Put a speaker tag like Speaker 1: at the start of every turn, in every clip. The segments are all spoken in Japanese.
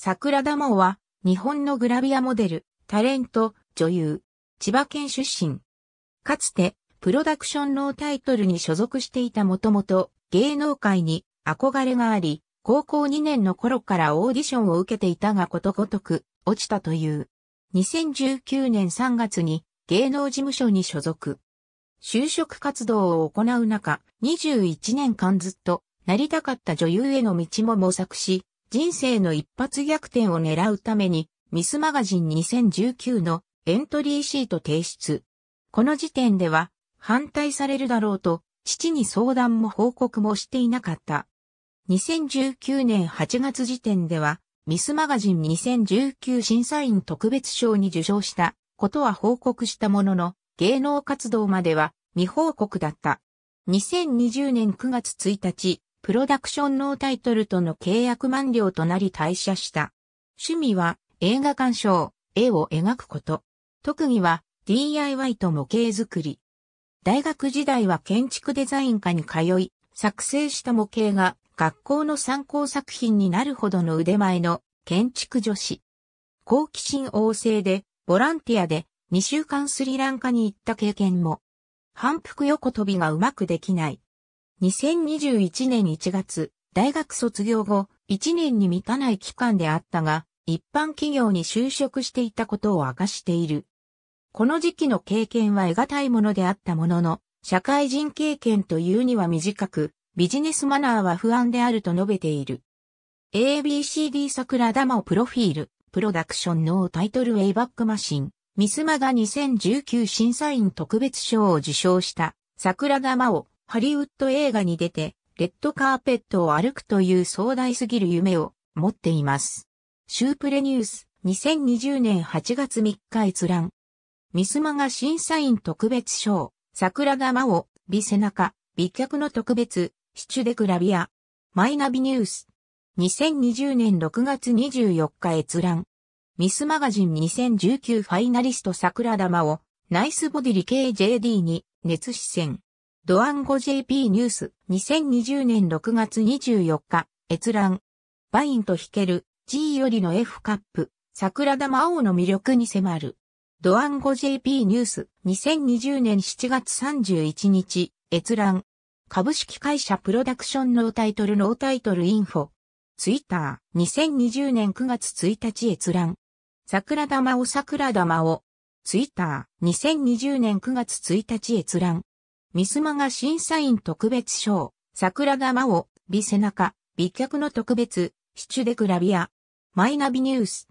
Speaker 1: 桜田桃は、日本のグラビアモデル、タレント、女優、千葉県出身。かつて、プロダクションロータイトルに所属していたもともと、芸能界に憧れがあり、高校2年の頃からオーディションを受けていたがことごとく、落ちたという。2019年3月に、芸能事務所に所属。就職活動を行う中、21年間ずっと、なりたかった女優への道も模索し、人生の一発逆転を狙うために、ミスマガジン2019のエントリーシート提出。この時点では、反対されるだろうと、父に相談も報告もしていなかった。2019年8月時点では、ミスマガジン2019審査員特別賞に受賞したことは報告したものの、芸能活動までは未報告だった。2020年9月1日、プロダクションノータイトルとの契約満了となり退社した。趣味は映画鑑賞、絵を描くこと。特技は DIY と模型作り。大学時代は建築デザイン科に通い、作成した模型が学校の参考作品になるほどの腕前の建築女子。好奇心旺盛で、ボランティアで2週間スリランカに行った経験も。反復横跳びがうまくできない。2021年1月、大学卒業後、1年に満たない期間であったが、一般企業に就職していたことを明かしている。この時期の経験は得難いものであったものの、社会人経験というには短く、ビジネスマナーは不安であると述べている。ABCD 桜玉をプロフィール、プロダクションのタイトルウェイバックマシン、ミスマが2019審査員特別賞を受賞した桜玉をハリウッド映画に出て、レッドカーペットを歩くという壮大すぎる夢を持っています。シュープレニュース2020年8月3日閲覧。ミスマガ審査員特別賞、桜玉を、美背中、美脚の特別、シチュデクラビア。マイナビニュース。2020年6月24日閲覧。ミスマガジン2019ファイナリスト桜玉を、ナイスボディリ系 JD に熱視線。ドアンゴ JP ニュース2020年6月24日閲覧バインと弾ける、G よりの F カップ桜田魔王の魅力に迫るドアンゴ JP ニュース2020年7月31日閲覧株式会社プロダクションノータイトルノータイトルインフォツイッター2020年9月1日閲覧桜玉を王桜玉を。王ツイッター2020年9月1日閲覧ミスマガ審査員特別賞、桜田真央、美背中、美脚の特別、シチュデグラビア。マイナビニュース。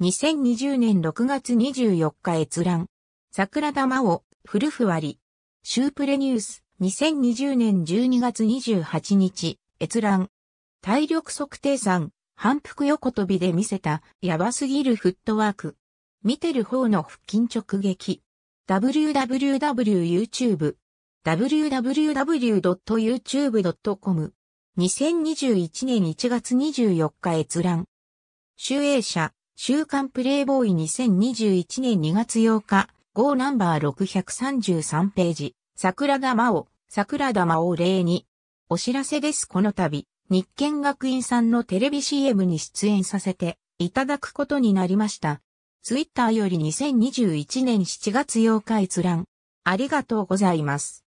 Speaker 1: 2020年6月24日閲覧。桜田真央、フルフワリ。シュープレニュース。2020年12月28日、閲覧。体力測定算、反復横跳びで見せた、やばすぎるフットワーク。見てる方の腹筋直撃。www.youtube www.youtube.com 2021年1月24日閲覧。集英社、週刊プレイボーイ2021年2月8日、号ナンバー633ページ、桜田真央、桜田真央例に。お知らせです。この度、日建学院さんのテレビ CM に出演させていただくことになりました。ツイッターより2021年7月8日閲覧。ありがとうございます。